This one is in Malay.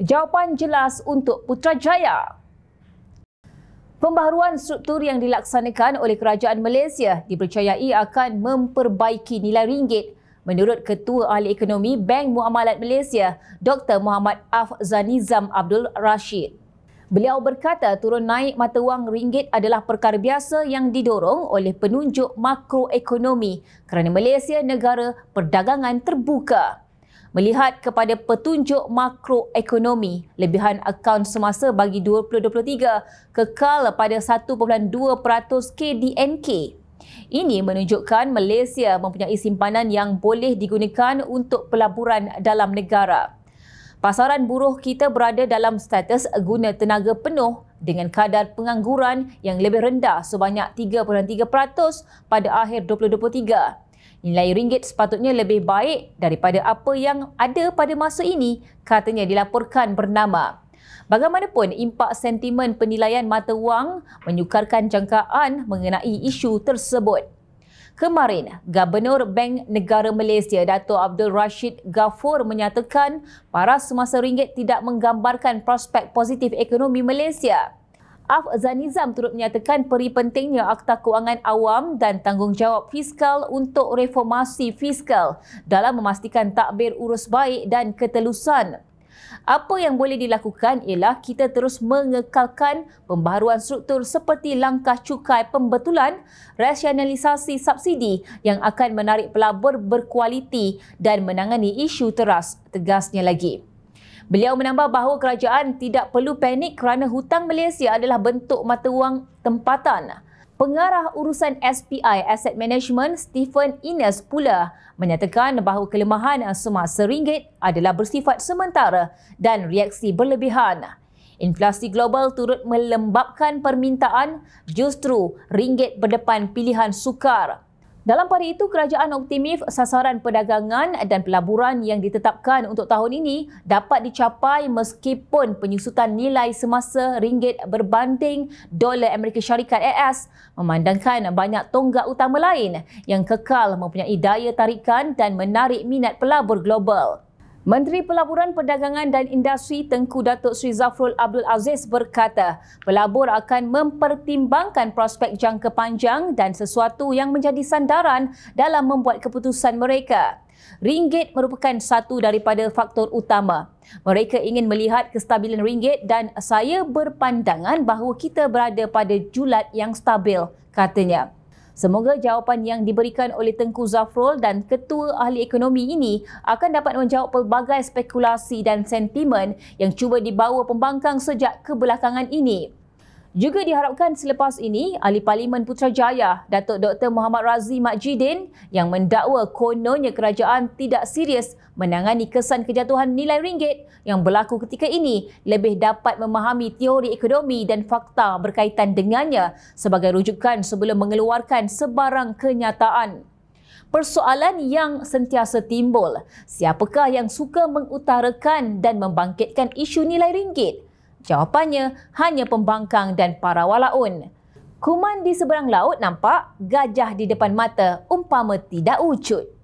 Jawapan jelas untuk Putrajaya. Pembaharuan struktur yang dilaksanakan oleh Kerajaan Malaysia dipercayai akan memperbaiki nilai ringgit menurut Ketua Ahli Ekonomi Bank Muamalat Malaysia Dr. Muhammad Afzanizam Abdul Rashid. Beliau berkata turun naik mata wang ringgit adalah perkara biasa yang didorong oleh penunjuk makroekonomi kerana Malaysia negara perdagangan terbuka. Melihat kepada petunjuk makroekonomi, lebihan akaun semasa bagi 2023 kekal pada 1.2% KDNK. Ini menunjukkan Malaysia mempunyai simpanan yang boleh digunakan untuk pelaburan dalam negara. Pasaran buruh kita berada dalam status guna tenaga penuh dengan kadar pengangguran yang lebih rendah sebanyak 3.3% pada akhir 2023. Nilai ringgit sepatutnya lebih baik daripada apa yang ada pada masa ini, katanya dilaporkan bernama. Bagaimanapun, impak sentimen penilaian mata wang menyukarkan jangkaan mengenai isu tersebut. Kemarin, Gubernur Bank Negara Malaysia Dato' Abdul Rashid Ghaffur menyatakan paras semasa ringgit tidak menggambarkan prospek positif ekonomi Malaysia. Afzanizam turut menyatakan peri pentingnya Akta keuangan Awam dan tanggungjawab fiskal untuk reformasi fiskal dalam memastikan takbir urus baik dan ketelusan. Apa yang boleh dilakukan ialah kita terus mengekalkan pembaharuan struktur seperti langkah cukai pembetulan, rasionalisasi subsidi yang akan menarik pelabur berkualiti dan menangani isu teras tegasnya lagi. Beliau menambah bahawa kerajaan tidak perlu panik kerana hutang Malaysia adalah bentuk mata wang tempatan. Pengarah urusan SPI Asset Management Stephen Ines pula menyatakan bahawa kelemahan semasa ringgit adalah bersifat sementara dan reaksi berlebihan. Inflasi global turut melembabkan permintaan justru ringgit berdepan pilihan sukar. Dalam pari itu, kerajaan optimif sasaran perdagangan dan pelaburan yang ditetapkan untuk tahun ini dapat dicapai meskipun penyusutan nilai semasa ringgit berbanding dolar Amerika Syarikat AS memandangkan banyak tonggak utama lain yang kekal mempunyai daya tarikan dan menarik minat pelabur global. Menteri Pelaburan Perdagangan dan Industri Tengku Datuk Sri Zafrul Abdul Aziz berkata, pelabur akan mempertimbangkan prospek jangka panjang dan sesuatu yang menjadi sandaran dalam membuat keputusan mereka. Ringgit merupakan satu daripada faktor utama. Mereka ingin melihat kestabilan ringgit dan saya berpandangan bahawa kita berada pada julat yang stabil, katanya. Semoga jawapan yang diberikan oleh Tengku Zafrul dan Ketua Ahli Ekonomi ini akan dapat menjawab pelbagai spekulasi dan sentimen yang cuba dibawa pembangkang sejak kebelakangan ini. Juga diharapkan selepas ini, Ahli Parlimen Putrajaya, Datuk Dr. Muhammad Razi Makjidin yang mendakwa kononnya kerajaan tidak serius menangani kesan kejatuhan nilai ringgit yang berlaku ketika ini lebih dapat memahami teori ekonomi dan fakta berkaitan dengannya sebagai rujukan sebelum mengeluarkan sebarang kenyataan. Persoalan yang sentiasa timbul, siapakah yang suka mengutarakan dan membangkitkan isu nilai ringgit? Jawapannya hanya pembangkang dan para walaun. Kuman di seberang laut nampak, gajah di depan mata umpama tidak wujud.